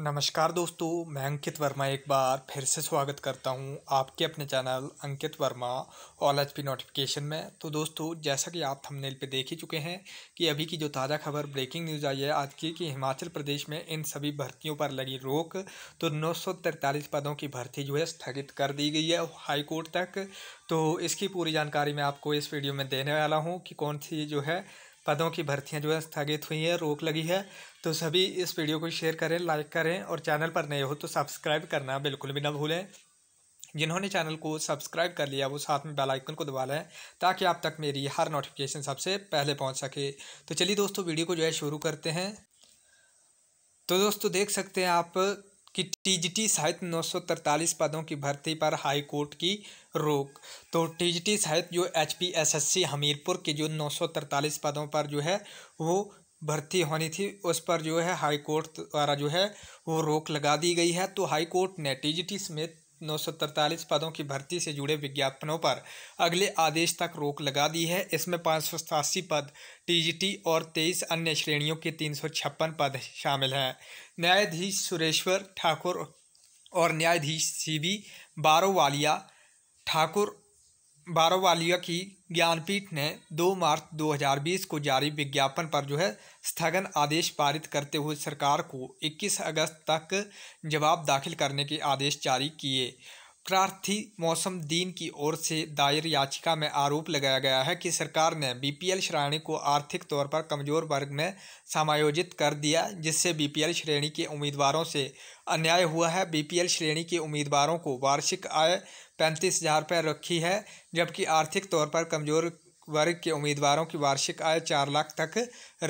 नमस्कार दोस्तों मैं अंकित वर्मा एक बार फिर से स्वागत करता हूं आपके अपने channel Ankit Verma all H P notification में तो दोस्तों जैसा कि आप थंबनेल पे देख ही चुके हैं कि अभी की जो ताज़ा खबर ब्रेकिंग न्यूज़ आई है आज की कि हिमाचल प्रदेश में इन सभी भर्तियों पर लगी रोक तो नौ पदों की भर्ती जो है स्थगित कर दी गई है हाईकोर्ट तक तो इसकी पूरी जानकारी मैं आपको इस वीडियो में देने वाला हूँ कि कौन सी जो है पदों की भर्तियां जो है स्थगित हुई हैं रोक लगी है तो सभी इस वीडियो को शेयर करें लाइक करें और चैनल पर नए हो तो सब्सक्राइब करना बिल्कुल भी ना भूलें जिन्होंने चैनल को सब्सक्राइब कर लिया वो साथ में बेल आइकन को दबा लें ताकि आप तक मेरी हर नोटिफिकेशन सबसे पहले पहुंच सके तो चलिए दोस्तों वीडियो को जो है शुरू करते हैं तो दोस्तों देख सकते हैं आप कि टीजीटी सौ 943 पदों की भर्ती पर हाई कोर्ट की रोक तो टीजीटी साहित्य जो एचपीएसएससी हमीरपुर के जो 943 पदों पर जो है वो भर्ती होनी थी उस पर जो है हाईकोर्ट द्वारा जो है वो रोक लगा दी गई है तो हाईकोर्ट ने टीजीटी समेत 943 पदों की भर्ती से जुड़े विज्ञापनों पर अगले आदेश तक रोक लगा दी है इसमें पाँच पद टीजीटी और 23 अन्य श्रेणियों के तीन पद शामिल हैं न्यायाधीश सुरेश्वर ठाकुर और न्यायाधीश सी बी बारोवालिया ठाकुर बारोवालिया की ज्ञानपीठ ने 2 मार्च 2020 को जारी विज्ञापन पर जो है स्थगन आदेश पारित करते हुए सरकार को 21 अगस्त तक जवाब दाखिल करने के आदेश जारी किए प्रार्थी मौसम दीन की ओर से दायर याचिका में आरोप लगाया गया है कि सरकार ने बीपीएल श्रेणी को आर्थिक तौर पर कमजोर वर्ग में समायोजित कर दिया जिससे बीपीएल श्रेणी के उम्मीदवारों से अन्याय हुआ है बीपीएल श्रेणी के उम्मीदवारों को वार्षिक आय पैंतीस हज़ार रुपये रखी है जबकि आर्थिक तौर पर कमज़ोर वर्ग के उम्मीदवारों की वार्षिक आय चार लाख तक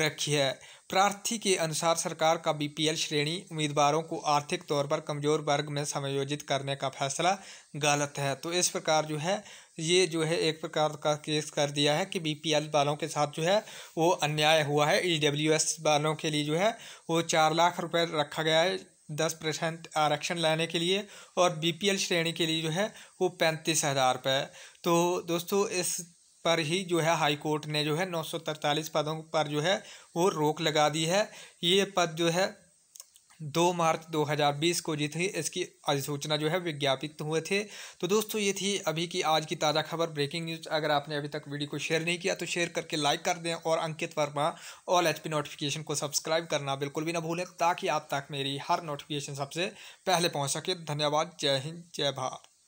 रखी है प्रार्थी के अनुसार सरकार का बीपीएल श्रेणी उम्मीदवारों को आर्थिक तौर पर कमजोर वर्ग में समायोजित करने का फैसला गलत है तो इस प्रकार जो है ये जो है एक प्रकार का केस कर दिया है कि बीपीएल वालों के साथ जो है वो अन्याय हुआ है ईडब्ल्यूएस वालों के लिए जो है वो चार लाख रुपए रखा गया है दस परसेंट आरक्षण लाने के लिए और बीपीएल श्रेणी के लिए जो है वो पैंतीस हज़ार रुपये तो दोस्तों इस पर ही जो है हाई कोर्ट ने जो है नौ सौ पदों पर जो है वो रोक लगा दी है ये पद जो है दो मार्च 2020 को जी थी इसकी अधिसूचना जो है विज्ञापित हुए थे तो दोस्तों ये थी अभी की आज की ताज़ा खबर ब्रेकिंग न्यूज़ अगर आपने अभी तक वीडियो को शेयर नहीं किया तो शेयर करके लाइक कर दें और Ankit Verma all H notification को सब्सक्राइब करना बिल्कुल भी ना भूलें ताकि आप तक मेरी हर नोटिफिकेशन सबसे पहले पहुँच सके धन्यवाद जय हिंद जय भारत